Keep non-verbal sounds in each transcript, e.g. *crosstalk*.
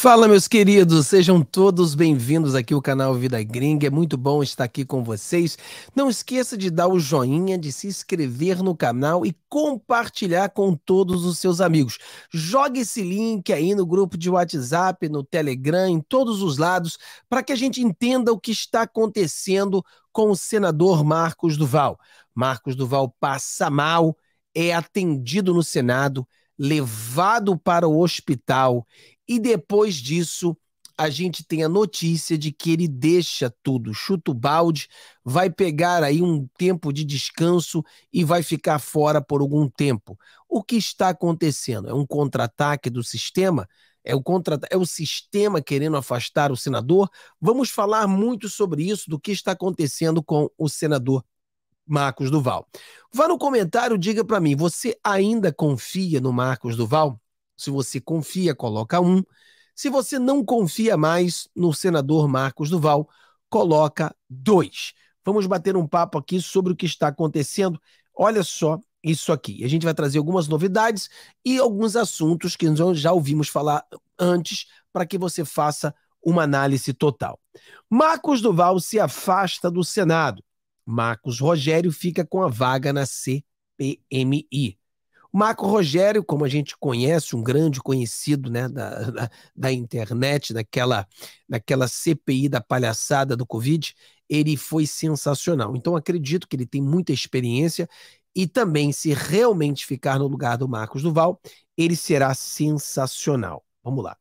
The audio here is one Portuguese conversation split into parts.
Fala, meus queridos, sejam todos bem-vindos aqui ao canal Vida Gringa. É muito bom estar aqui com vocês. Não esqueça de dar o joinha, de se inscrever no canal e compartilhar com todos os seus amigos. Jogue esse link aí no grupo de WhatsApp, no Telegram, em todos os lados, para que a gente entenda o que está acontecendo com o senador Marcos Duval. Marcos Duval passa mal, é atendido no Senado levado para o hospital e depois disso a gente tem a notícia de que ele deixa tudo, chuta o balde, vai pegar aí um tempo de descanso e vai ficar fora por algum tempo. O que está acontecendo? É um contra-ataque do sistema? É o, contra é o sistema querendo afastar o senador? Vamos falar muito sobre isso, do que está acontecendo com o senador Marcos Duval. Vá no comentário, diga para mim, você ainda confia no Marcos Duval? Se você confia, coloca um. Se você não confia mais no senador Marcos Duval, coloca dois. Vamos bater um papo aqui sobre o que está acontecendo. Olha só isso aqui. A gente vai trazer algumas novidades e alguns assuntos que nós já ouvimos falar antes para que você faça uma análise total. Marcos Duval se afasta do Senado. Marcos Rogério fica com a vaga na CPMI. O Marco Rogério, como a gente conhece, um grande conhecido né, da, da, da internet, daquela, daquela CPI da palhaçada do Covid, ele foi sensacional. Então, acredito que ele tem muita experiência e também, se realmente ficar no lugar do Marcos Duval, ele será sensacional. Vamos lá.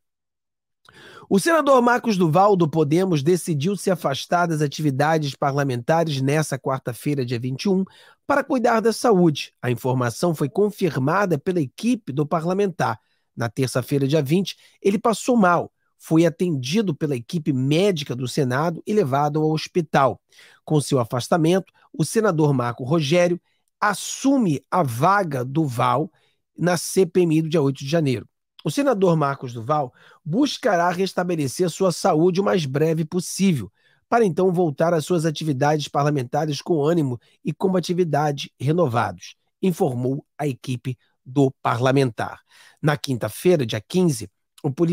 O senador Marcos Duval, do Podemos, decidiu se afastar das atividades parlamentares nessa quarta-feira, dia 21, para cuidar da saúde. A informação foi confirmada pela equipe do parlamentar. Na terça-feira, dia 20, ele passou mal. Foi atendido pela equipe médica do Senado e levado ao hospital. Com seu afastamento, o senador Marco Rogério assume a vaga do Val na CPMI do dia 8 de janeiro. O senador Marcos Duval buscará restabelecer sua saúde o mais breve possível, para então voltar às suas atividades parlamentares com ânimo e combatividade renovados, informou a equipe do parlamentar. Na quinta-feira, dia 15,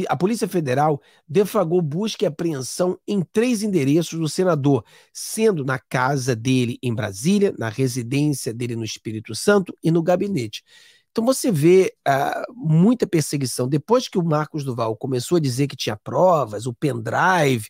a Polícia Federal defagou busca e apreensão em três endereços do senador, sendo na casa dele em Brasília, na residência dele no Espírito Santo e no gabinete. Então você vê ah, muita perseguição. Depois que o Marcos Duval começou a dizer que tinha provas, o pendrive,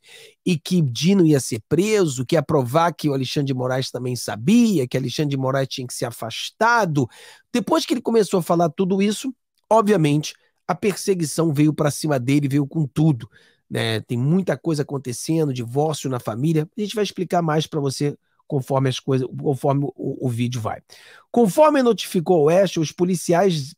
e que Dino ia ser preso, que ia provar que o Alexandre de Moraes também sabia, que Alexandre de Moraes tinha que ser afastado. Depois que ele começou a falar tudo isso, obviamente, a perseguição veio para cima dele, veio com tudo. Né? Tem muita coisa acontecendo, divórcio na família. A gente vai explicar mais para você conforme as coisas, conforme o, o vídeo vai. Conforme notificou o Oeste, os policiais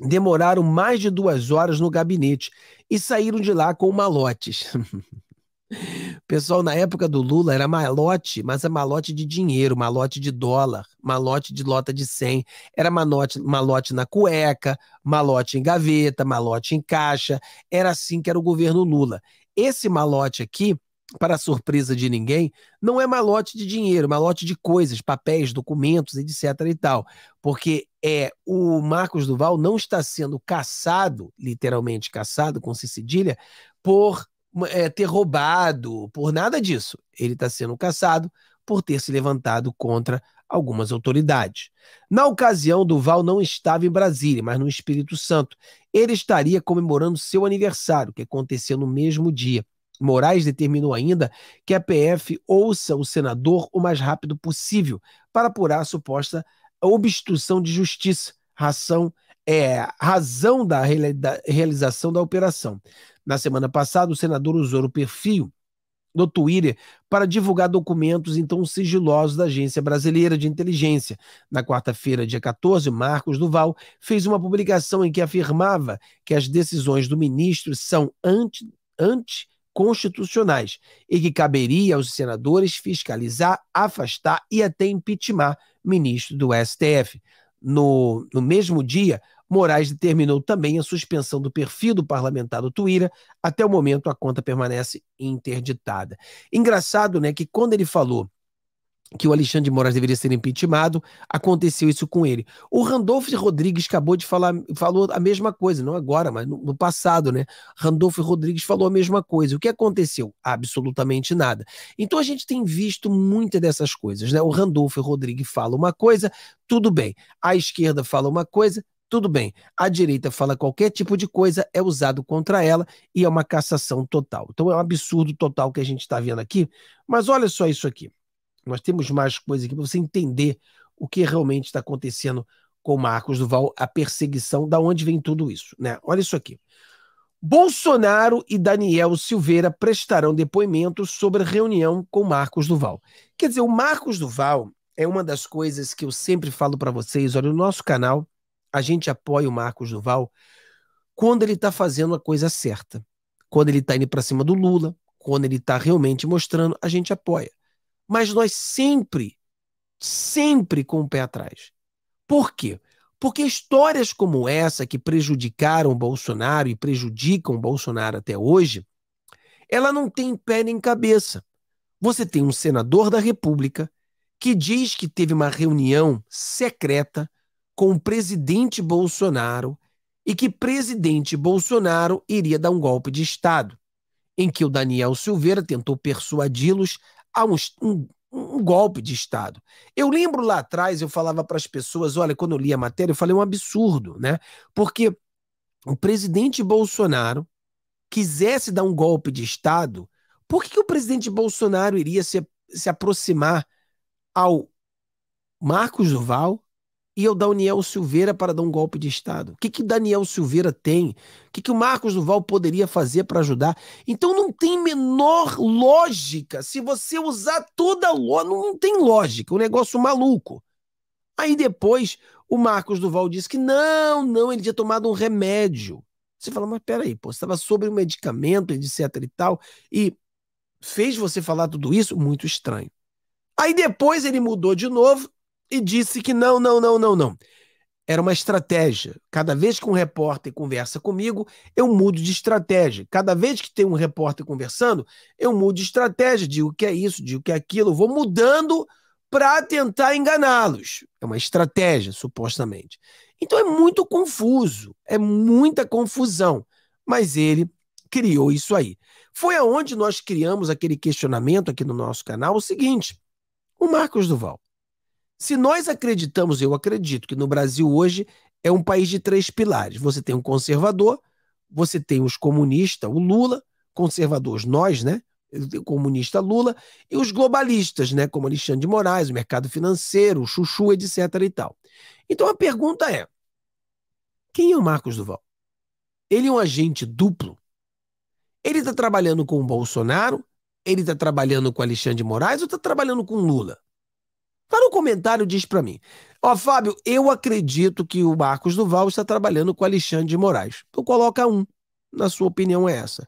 demoraram mais de duas horas no gabinete e saíram de lá com malotes. *laughs* pessoal, na época do Lula, era malote, mas é malote de dinheiro, malote de dólar, malote de lota de 100. Era malote, malote na cueca, malote em gaveta, malote em caixa. Era assim que era o governo Lula. Esse malote aqui para surpresa de ninguém, não é malote de dinheiro, malote de coisas, papéis, documentos, etc e tal. Porque é o Marcos Duval não está sendo caçado, literalmente caçado com cedilha, por é, ter roubado, por nada disso. Ele está sendo caçado por ter se levantado contra algumas autoridades. Na ocasião, Duval não estava em Brasília, mas no Espírito Santo. Ele estaria comemorando seu aniversário, que aconteceu no mesmo dia. Moraes determinou ainda que a PF ouça o senador o mais rápido possível para apurar a suposta obstrução de justiça, ração, é, razão da, da realização da operação. Na semana passada, o senador usou o perfil no Twitter para divulgar documentos então sigilosos da Agência Brasileira de Inteligência. Na quarta-feira, dia 14, Marcos Duval fez uma publicação em que afirmava que as decisões do ministro são anti, anti constitucionais e que caberia aos senadores fiscalizar, afastar e até impeachment ministro do STF. No, no mesmo dia, Moraes determinou também a suspensão do perfil do parlamentar do Tuíra. Até o momento, a conta permanece interditada. Engraçado, né, que quando ele falou que o Alexandre de Moraes deveria ser impeachmentado, aconteceu isso com ele. O Randolfo Rodrigues acabou de falar, falou a mesma coisa, não agora, mas no, no passado, né? Randolfo Rodrigues falou a mesma coisa. O que aconteceu? Absolutamente nada. Então a gente tem visto muitas dessas coisas, né? O Randolfo Rodrigues fala uma coisa, tudo bem. A esquerda fala uma coisa, tudo bem. A direita fala qualquer tipo de coisa, é usado contra ela e é uma cassação total. Então é um absurdo total que a gente está vendo aqui. Mas olha só isso aqui. Nós temos mais coisas aqui para você entender o que realmente está acontecendo com Marcos Duval, a perseguição, da onde vem tudo isso, né? Olha isso aqui. Bolsonaro e Daniel Silveira prestarão depoimentos sobre reunião com Marcos Duval. Quer dizer, o Marcos Duval é uma das coisas que eu sempre falo para vocês. Olha, o nosso canal, a gente apoia o Marcos Duval quando ele está fazendo a coisa certa. Quando ele está indo para cima do Lula, quando ele está realmente mostrando, a gente apoia mas nós sempre, sempre com o pé atrás. Por quê? Porque histórias como essa, que prejudicaram Bolsonaro e prejudicam Bolsonaro até hoje, ela não tem pé nem cabeça. Você tem um senador da República que diz que teve uma reunião secreta com o presidente Bolsonaro e que presidente Bolsonaro iria dar um golpe de Estado, em que o Daniel Silveira tentou persuadi-los a um, um, um golpe de Estado. Eu lembro lá atrás, eu falava para as pessoas, olha, quando eu li a matéria, eu falei é um absurdo, né? Porque o presidente Bolsonaro quisesse dar um golpe de Estado, por que, que o presidente Bolsonaro iria se, se aproximar ao Marcos Duval, e o Daniel Silveira para dar um golpe de Estado? O que, que o Daniel Silveira tem? O que, que o Marcos Duval poderia fazer para ajudar? Então não tem menor lógica. Se você usar toda a lógica, não tem lógica. Um negócio maluco. Aí depois o Marcos Duval disse que não, não, ele tinha tomado um remédio. Você fala, mas peraí, pô, você estava sobre um medicamento, etc e tal, e fez você falar tudo isso? Muito estranho. Aí depois ele mudou de novo e disse que não, não, não, não, não. Era uma estratégia. Cada vez que um repórter conversa comigo, eu mudo de estratégia. Cada vez que tem um repórter conversando, eu mudo de estratégia, digo que é isso, digo que é aquilo, vou mudando para tentar enganá-los. É uma estratégia, supostamente. Então é muito confuso, é muita confusão. Mas ele criou isso aí. Foi aonde nós criamos aquele questionamento aqui no nosso canal, o seguinte: o Marcos Duval se nós acreditamos, eu acredito que no Brasil hoje é um país de três pilares. Você tem um conservador, você tem os comunistas, o Lula, conservadores nós, né? O comunista Lula, e os globalistas, né? Como Alexandre de Moraes, o mercado financeiro, o Chuchu, etc. e tal. Então a pergunta é: quem é o Marcos Duval? Ele é um agente duplo. Ele está trabalhando com o Bolsonaro, ele está trabalhando com Alexandre de Moraes ou está trabalhando com Lula? Lá no comentário, diz para mim. Ó, Fábio, eu acredito que o Marcos Duval está trabalhando com Alexandre de Moraes. Então coloca um. Na sua opinião é essa.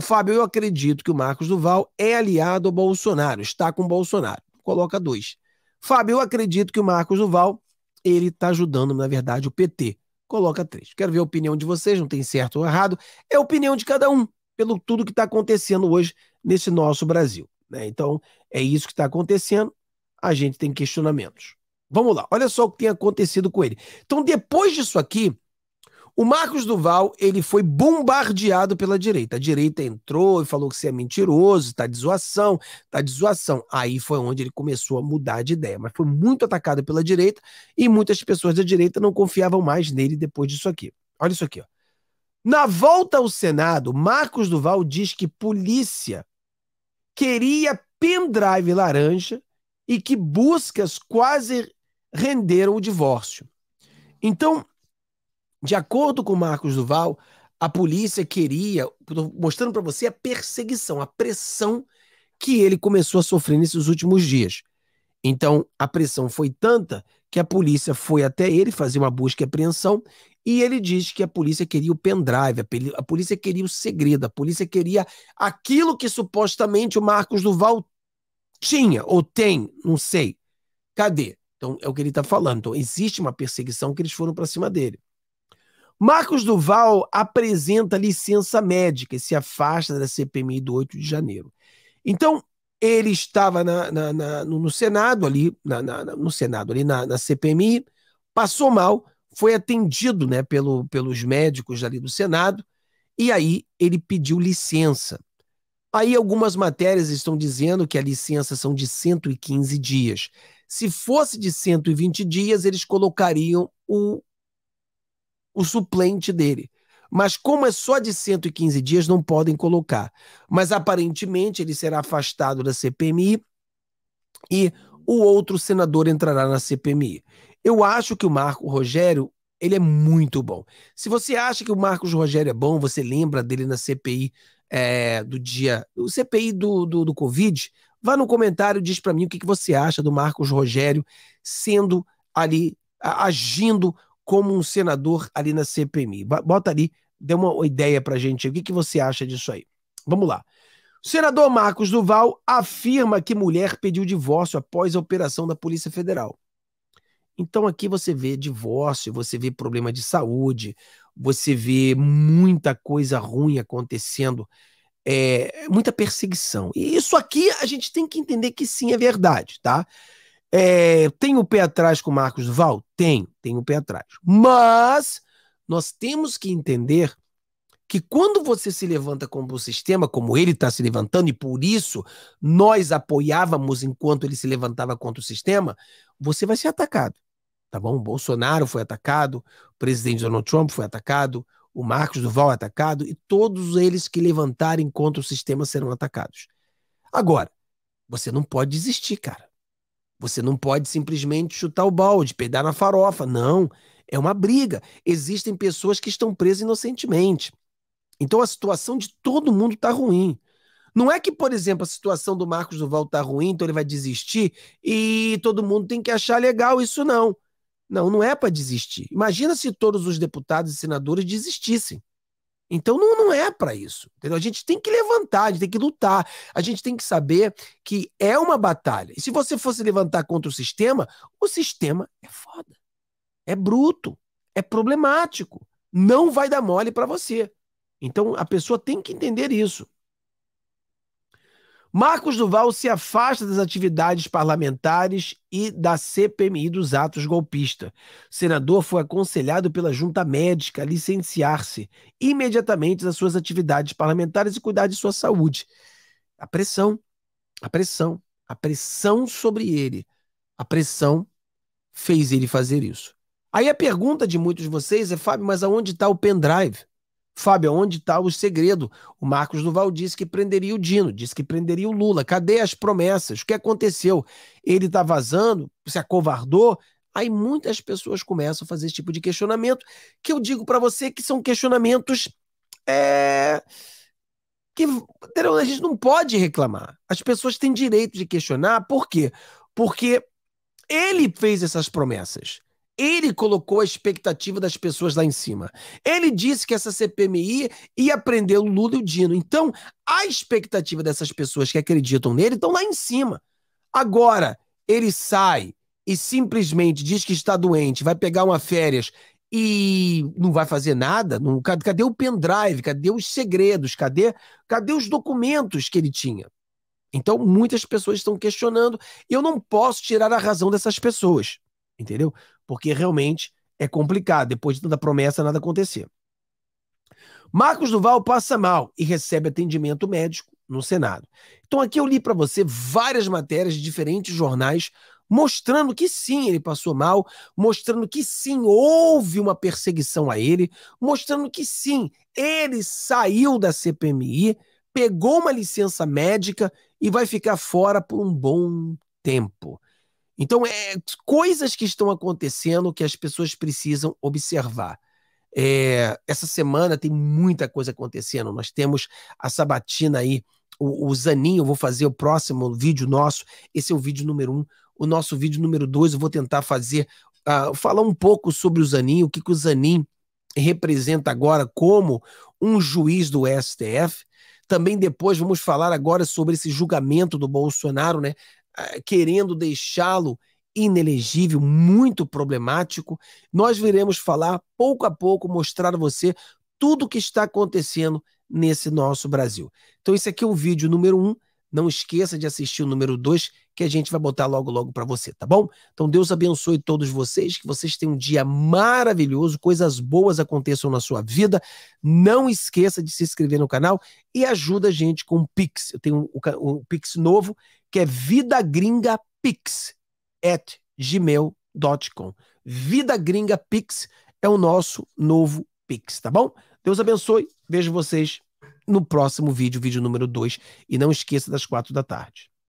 Fábio, eu acredito que o Marcos Duval é aliado ao Bolsonaro, está com o Bolsonaro. Coloca dois. Fábio, eu acredito que o Marcos Duval, ele está ajudando, na verdade, o PT. Coloca três. Quero ver a opinião de vocês, não tem certo ou errado. É a opinião de cada um, pelo tudo que está acontecendo hoje nesse nosso Brasil. Né? Então, é isso que está acontecendo a gente tem questionamentos. Vamos lá, olha só o que tem acontecido com ele. Então, depois disso aqui, o Marcos Duval ele foi bombardeado pela direita. A direita entrou e falou que você é mentiroso, está de zoação, está de zoação. Aí foi onde ele começou a mudar de ideia, mas foi muito atacado pela direita e muitas pessoas da direita não confiavam mais nele depois disso aqui. Olha isso aqui. Ó. Na volta ao Senado, Marcos Duval diz que polícia queria pendrive laranja e que buscas quase renderam o divórcio. Então, de acordo com Marcos Duval, a polícia queria, mostrando para você a perseguição, a pressão que ele começou a sofrer nesses últimos dias. Então, a pressão foi tanta que a polícia foi até ele fazer uma busca e apreensão e ele diz que a polícia queria o pendrive, a polícia queria o segredo, a polícia queria aquilo que supostamente o Marcos Duval tinha ou tem, não sei. Cadê? Então é o que ele está falando. Então existe uma perseguição que eles foram para cima dele. Marcos Duval apresenta licença médica e se afasta da CPMI do 8 de janeiro. Então, ele estava na, na, na, no, Senado ali, no Senado ali na, CPMI, passou mal, foi atendido né, pelo, pelos médicos ali do Senado, e aí ele pediu licença. Aí algumas matérias estão dizendo que a licença são de 115 dias. Se fosse de 120 dias, eles colocariam o, o suplente dele. Mas como é só de 115 dias, não podem colocar. Mas aparentemente ele será afastado da CPMI e o outro senador entrará na CPMI. Eu acho que o Marco Rogério ele é muito bom. Se você acha que o Marcos Rogério é bom, você lembra dele na CPI é, do dia, o CPI do, do, do Covid, vá no comentário e diz para mim o que, que você acha do Marcos Rogério sendo ali, agindo como um senador ali na CPMI. Bota ali, dê uma ideia pra gente. O que, que você acha disso aí? Vamos lá. O senador Marcos Duval afirma que mulher pediu divórcio após a operação da Polícia Federal. Então aqui você vê divórcio, você vê problema de saúde, você vê muita coisa ruim acontecendo, é, muita perseguição. E isso aqui a gente tem que entender que sim é verdade, tá? É, tem o pé atrás com o Marcos Val? Tem, tem o pé atrás. Mas nós temos que entender que quando você se levanta contra o sistema, como ele está se levantando, e por isso nós apoiávamos enquanto ele se levantava contra o sistema, você vai ser atacado tá bom? O Bolsonaro foi atacado, o presidente Donald Trump foi atacado, o Marcos Duval é atacado e todos eles que levantarem contra o sistema serão atacados. Agora, você não pode desistir, cara. Você não pode simplesmente chutar o balde, pedar na farofa. Não, é uma briga. Existem pessoas que estão presas inocentemente. Então a situação de todo mundo tá ruim. Não é que, por exemplo, a situação do Marcos Duval tá ruim, então ele vai desistir e todo mundo tem que achar legal isso não. Não, não é para desistir. Imagina se todos os deputados e senadores desistissem. Então não, não é para isso. Entendeu? A gente tem que levantar, a gente tem que lutar, a gente tem que saber que é uma batalha. E se você fosse levantar contra o sistema, o sistema é foda. É bruto, é problemático, não vai dar mole para você. Então a pessoa tem que entender isso. Marcos Duval se afasta das atividades parlamentares e da CPMI dos atos golpista. O senador foi aconselhado pela junta médica a licenciar-se imediatamente das suas atividades parlamentares e cuidar de sua saúde. A pressão, a pressão, a pressão sobre ele, a pressão fez ele fazer isso. Aí a pergunta de muitos de vocês é, Fábio, mas aonde está o pendrive? Fábio, onde está o segredo? O Marcos Duval disse que prenderia o Dino, disse que prenderia o Lula. Cadê as promessas? O que aconteceu? Ele está vazando? Se acovardou? Aí muitas pessoas começam a fazer esse tipo de questionamento, que eu digo para você que são questionamentos é, que a gente não pode reclamar. As pessoas têm direito de questionar, por quê? Porque ele fez essas promessas. Ele colocou a expectativa das pessoas lá em cima. Ele disse que essa CPMI ia prender o Lula e o Dino. Então, a expectativa dessas pessoas que acreditam nele estão lá em cima. Agora, ele sai e simplesmente diz que está doente, vai pegar uma férias e não vai fazer nada? cadê o pendrive? Cadê os segredos? Cadê, cadê os documentos que ele tinha? Então, muitas pessoas estão questionando e eu não posso tirar a razão dessas pessoas, entendeu? porque realmente é complicado, depois de tanta promessa, nada acontecer. Marcos Duval passa mal e recebe atendimento médico no Senado. Então aqui eu li para você várias matérias de diferentes jornais mostrando que sim, ele passou mal, mostrando que sim, houve uma perseguição a ele, mostrando que sim, ele saiu da CPMI, pegou uma licença médica e vai ficar fora por um bom tempo. Então, é, coisas que estão acontecendo que as pessoas precisam observar. É, essa semana tem muita coisa acontecendo. Nós temos a sabatina aí, o, o eu vou fazer o próximo vídeo nosso. Esse é o vídeo número um. O nosso vídeo número dois, eu vou tentar fazer, uh, falar um pouco sobre o Zanin, o que, que o Zanin representa agora como um juiz do STF. Também depois vamos falar agora sobre esse julgamento do Bolsonaro, né? Ah, querendo deixá-lo inelegível, muito problemático. Nós viremos falar pouco a pouco, mostrar a você tudo o que está acontecendo nesse nosso Brasil. Então, esse aqui é o vídeo número um. Não esqueça de assistir o número dois que a gente vai botar logo, logo para você, tá bom? Então Deus abençoe todos vocês, que vocês tenham um dia maravilhoso, coisas boas aconteçam na sua vida. Não esqueça de se inscrever no canal e ajuda a gente com o Pix. Eu tenho um, um Pix novo, que é vidagringapix at gmail.com. Vidagringapix é o nosso novo Pix, tá bom? Deus abençoe, vejo vocês no próximo vídeo, vídeo número 2. E não esqueça das quatro da tarde.